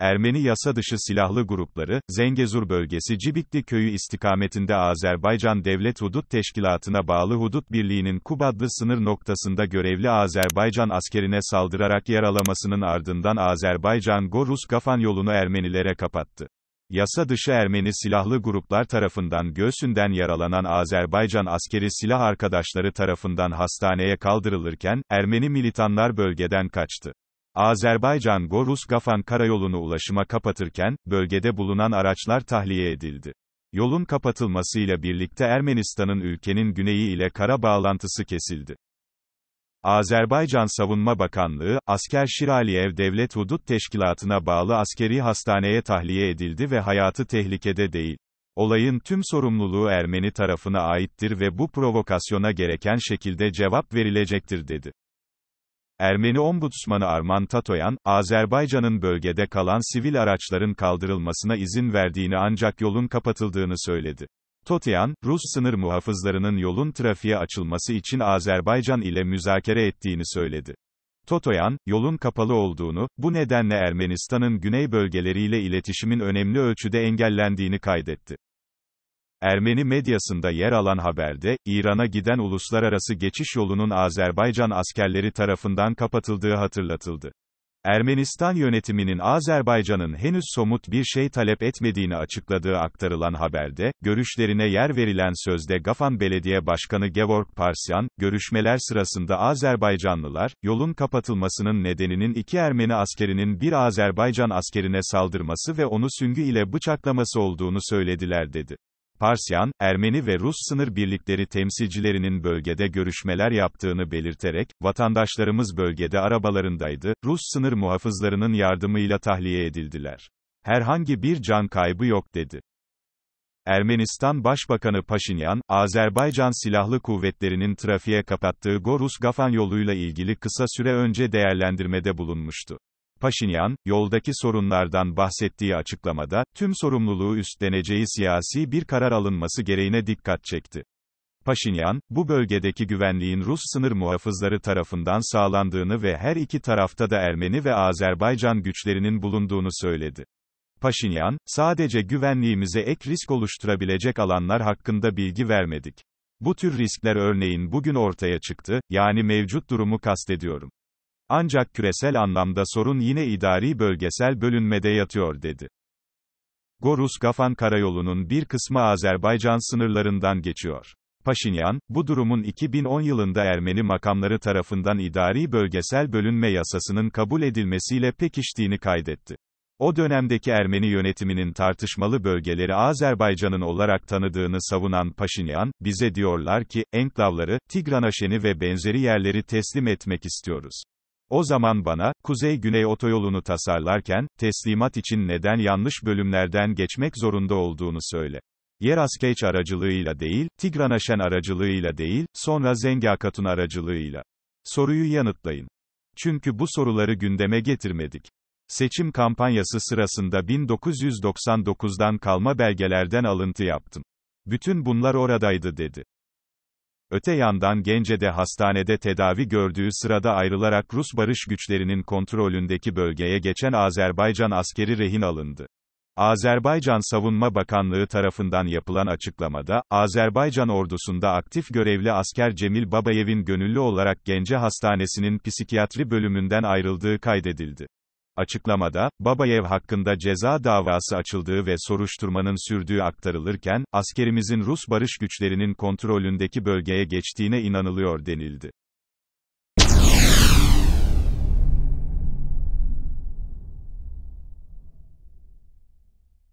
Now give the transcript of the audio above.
Ermeni yasa dışı silahlı grupları, Zengezur bölgesi Cibikli köyü istikametinde Azerbaycan Devlet Hudut Teşkilatı'na bağlı Hudut Birliği'nin Kubadlı sınır noktasında görevli Azerbaycan askerine saldırarak yaralamasının ardından Azerbaycan-Gorus-Gafan yolunu Ermenilere kapattı. Yasa dışı Ermeni silahlı gruplar tarafından göğsünden yaralanan Azerbaycan askeri silah arkadaşları tarafından hastaneye kaldırılırken, Ermeni militanlar bölgeden kaçtı. Azerbaycan-Gorus-Gafan karayolunu ulaşıma kapatırken, bölgede bulunan araçlar tahliye edildi. Yolun kapatılmasıyla birlikte Ermenistan'ın ülkenin güneyi ile kara bağlantısı kesildi. Azerbaycan Savunma Bakanlığı, asker Şiraliyev Devlet Hudut Teşkilatı'na bağlı askeri hastaneye tahliye edildi ve hayatı tehlikede değil. Olayın tüm sorumluluğu Ermeni tarafına aittir ve bu provokasyona gereken şekilde cevap verilecektir dedi. Ermeni Ombudsmanı Arman Tatoyan, Azerbaycan'ın bölgede kalan sivil araçların kaldırılmasına izin verdiğini ancak yolun kapatıldığını söyledi. Totiyan, Rus sınır muhafızlarının yolun trafiğe açılması için Azerbaycan ile müzakere ettiğini söyledi. Totoyan, yolun kapalı olduğunu, bu nedenle Ermenistan'ın güney bölgeleriyle iletişimin önemli ölçüde engellendiğini kaydetti. Ermeni medyasında yer alan haberde, İran'a giden uluslararası geçiş yolunun Azerbaycan askerleri tarafından kapatıldığı hatırlatıldı. Ermenistan yönetiminin Azerbaycan'ın henüz somut bir şey talep etmediğini açıkladığı aktarılan haberde, görüşlerine yer verilen sözde Gafan Belediye Başkanı Gevorg Parsyan, görüşmeler sırasında Azerbaycanlılar, yolun kapatılmasının nedeninin iki Ermeni askerinin bir Azerbaycan askerine saldırması ve onu süngü ile bıçaklaması olduğunu söylediler dedi. Parsyan, Ermeni ve Rus sınır birlikleri temsilcilerinin bölgede görüşmeler yaptığını belirterek, vatandaşlarımız bölgede arabalarındaydı, Rus sınır muhafızlarının yardımıyla tahliye edildiler. Herhangi bir can kaybı yok dedi. Ermenistan Başbakanı Paşinyan, Azerbaycan Silahlı Kuvvetleri'nin trafiğe kapattığı Gorus-Gafan yoluyla ilgili kısa süre önce değerlendirmede bulunmuştu. Paşinyan, yoldaki sorunlardan bahsettiği açıklamada, tüm sorumluluğu üstleneceği siyasi bir karar alınması gereğine dikkat çekti. Paşinyan, bu bölgedeki güvenliğin Rus sınır muhafızları tarafından sağlandığını ve her iki tarafta da Ermeni ve Azerbaycan güçlerinin bulunduğunu söyledi. Paşinyan, sadece güvenliğimize ek risk oluşturabilecek alanlar hakkında bilgi vermedik. Bu tür riskler örneğin bugün ortaya çıktı, yani mevcut durumu kastediyorum. Ancak küresel anlamda sorun yine idari bölgesel bölünmede yatıyor dedi. Gorus-Gafan karayolunun bir kısmı Azerbaycan sınırlarından geçiyor. Paşinyan, bu durumun 2010 yılında Ermeni makamları tarafından idari bölgesel bölünme yasasının kabul edilmesiyle pekiştiğini kaydetti. O dönemdeki Ermeni yönetiminin tartışmalı bölgeleri Azerbaycan'ın olarak tanıdığını savunan Paşinyan, bize diyorlar ki, enklavları, Tigranaşeni ve benzeri yerleri teslim etmek istiyoruz. O zaman bana, kuzey-güney otoyolunu tasarlarken, teslimat için neden yanlış bölümlerden geçmek zorunda olduğunu söyle. Yer Askeç aracılığıyla değil, Tigran Tigranaşen aracılığıyla değil, sonra Zengakatun aracılığıyla. Soruyu yanıtlayın. Çünkü bu soruları gündeme getirmedik. Seçim kampanyası sırasında 1999'dan kalma belgelerden alıntı yaptım. Bütün bunlar oradaydı dedi. Öte yandan Gence'de hastanede tedavi gördüğü sırada ayrılarak Rus barış güçlerinin kontrolündeki bölgeye geçen Azerbaycan askeri rehin alındı. Azerbaycan Savunma Bakanlığı tarafından yapılan açıklamada, Azerbaycan ordusunda aktif görevli asker Cemil Babayev'in gönüllü olarak Gence Hastanesi'nin psikiyatri bölümünden ayrıldığı kaydedildi. Açıklamada, Babayev hakkında ceza davası açıldığı ve soruşturmanın sürdüğü aktarılırken, askerimizin Rus barış güçlerinin kontrolündeki bölgeye geçtiğine inanılıyor denildi.